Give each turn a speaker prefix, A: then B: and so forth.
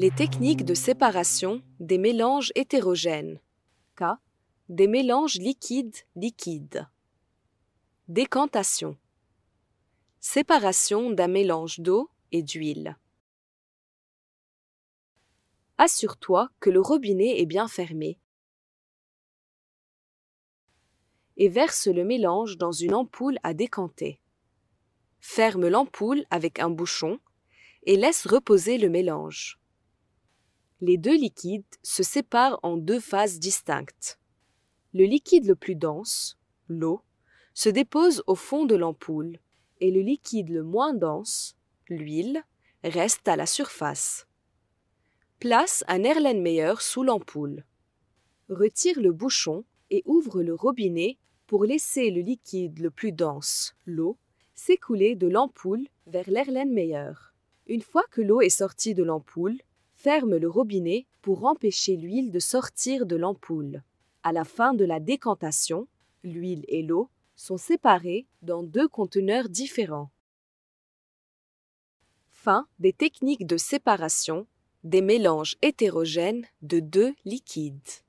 A: les techniques de séparation des mélanges hétérogènes. K. Des mélanges liquides-liquides. Décantation. Séparation d'un mélange d'eau et d'huile. Assure-toi que le robinet est bien fermé et verse le mélange dans une ampoule à décanter. Ferme l'ampoule avec un bouchon et laisse reposer le mélange les deux liquides se séparent en deux phases distinctes. Le liquide le plus dense, l'eau, se dépose au fond de l'ampoule et le liquide le moins dense, l'huile, reste à la surface. Place un Erlenmeyer sous l'ampoule. Retire le bouchon et ouvre le robinet pour laisser le liquide le plus dense, l'eau, s'écouler de l'ampoule vers l'Erlenmeyer. Une fois que l'eau est sortie de l'ampoule, ferme le robinet pour empêcher l'huile de sortir de l'ampoule. À la fin de la décantation, l'huile et l'eau sont séparées dans deux conteneurs différents. Fin des techniques de séparation des mélanges hétérogènes de deux liquides.